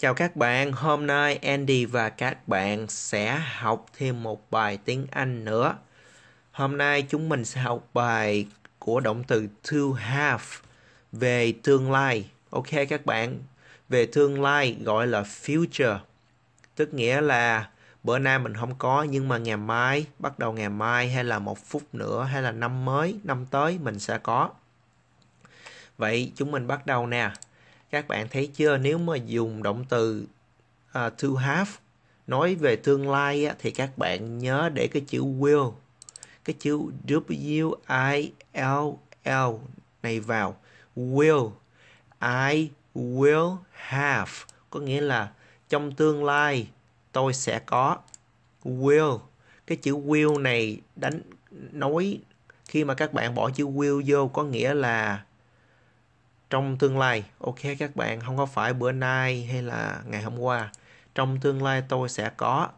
Chào các bạn, hôm nay Andy và các bạn sẽ học thêm một bài tiếng Anh nữa. Hôm nay chúng mình sẽ học bài của động từ to have về tương lai. Ok các bạn, về tương lai gọi là future. Tức nghĩa là bữa nay mình không có nhưng mà ngày mai, bắt đầu ngày mai hay là một phút nữa hay là năm mới, năm tới mình sẽ có. Vậy chúng mình bắt đầu nè các bạn thấy chưa nếu mà dùng động từ uh, to have nói về tương lai á, thì các bạn nhớ để cái chữ will cái chữ w i l l này vào will i will have có nghĩa là trong tương lai tôi sẽ có will cái chữ will này đánh nói khi mà các bạn bỏ chữ will vô có nghĩa là trong tương lai ok các bạn không có phải bữa nay hay là ngày hôm qua trong tương lai tôi sẽ có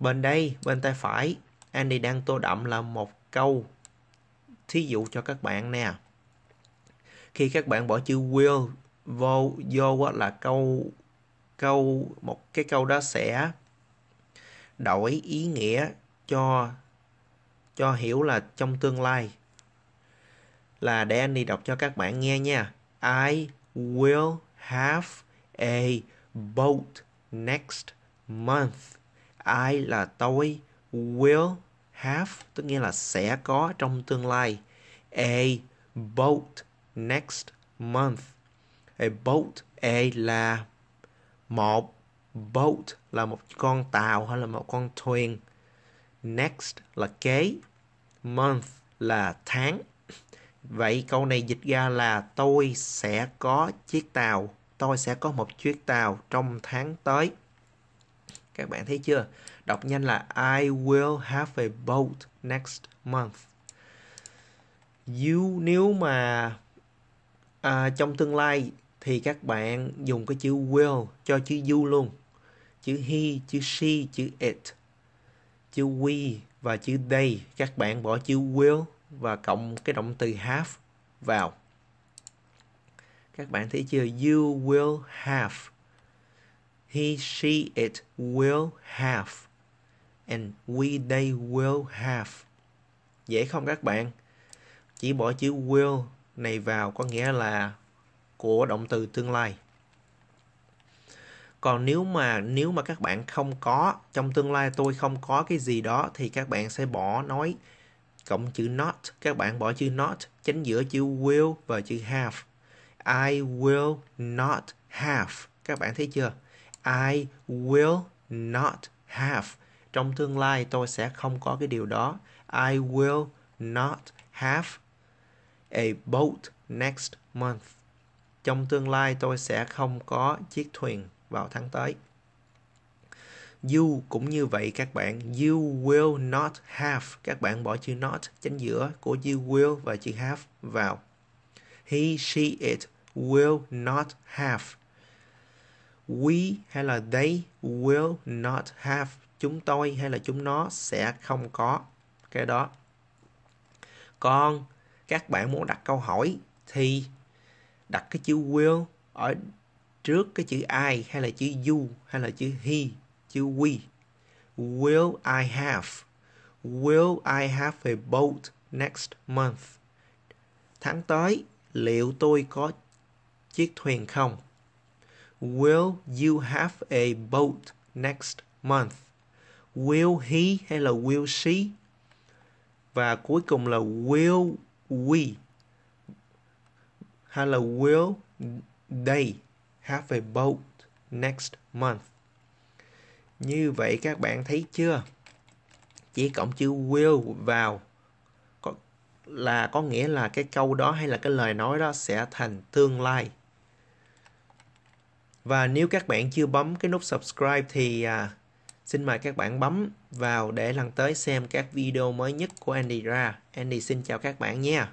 bên đây bên tay phải Andy đang tô đậm là một câu thí dụ cho các bạn nè khi các bạn bỏ chữ will vô vô là câu câu một cái câu đó sẽ đổi ý nghĩa cho cho hiểu là trong tương lai là để anh đi đọc cho các bạn nghe nha I will have a boat next month. I là tôi will have tức nghĩa là sẽ có trong tương lai a boat next month. A boat a là một boat là một con tàu hay là một con thuyền. Next là kế month là tháng Vậy câu này dịch ra là tôi sẽ có chiếc tàu, tôi sẽ có một chiếc tàu trong tháng tới. Các bạn thấy chưa? Đọc nhanh là I will have a boat next month. You nếu mà à, trong tương lai thì các bạn dùng cái chữ will cho chữ you luôn. Chữ he, chữ she, chữ it, chữ we và chữ they các bạn bỏ chữ will và cộng cái động từ have vào. Các bạn thấy chưa? You will have. He, she, it will have. And we, they will have. Dễ không các bạn? Chỉ bỏ chữ will này vào có nghĩa là của động từ tương lai. Còn nếu mà nếu mà các bạn không có trong tương lai tôi không có cái gì đó thì các bạn sẽ bỏ nói cộng chữ not các bạn bỏ chữ not tránh giữa chữ will và chữ have I will not have các bạn thấy chưa I will not have trong tương lai tôi sẽ không có cái điều đó I will not have a boat next month trong tương lai tôi sẽ không có chiếc thuyền vào tháng tới You cũng như vậy các bạn. You will not have. Các bạn bỏ chữ not chánh giữa của you will và chữ have vào. He, she, it will not have. We hay là they will not have. Chúng tôi hay là chúng nó sẽ không có. Cái đó. Còn các bạn muốn đặt câu hỏi thì đặt cái chữ will ở trước cái chữ I hay là chữ you hay là chữ he chữ we. Will I have? Will I have a boat next month? Tháng tới, liệu tôi có chiếc thuyền không? Will you have a boat next month? Will he hay là will she? Và cuối cùng là will we hay là will they have a boat next month? Như vậy các bạn thấy chưa? Chỉ cộng chữ will vào có, là có nghĩa là cái câu đó hay là cái lời nói đó sẽ thành tương lai. Và nếu các bạn chưa bấm cái nút subscribe thì à, xin mời các bạn bấm vào để lần tới xem các video mới nhất của Andy ra. Andy xin chào các bạn nha.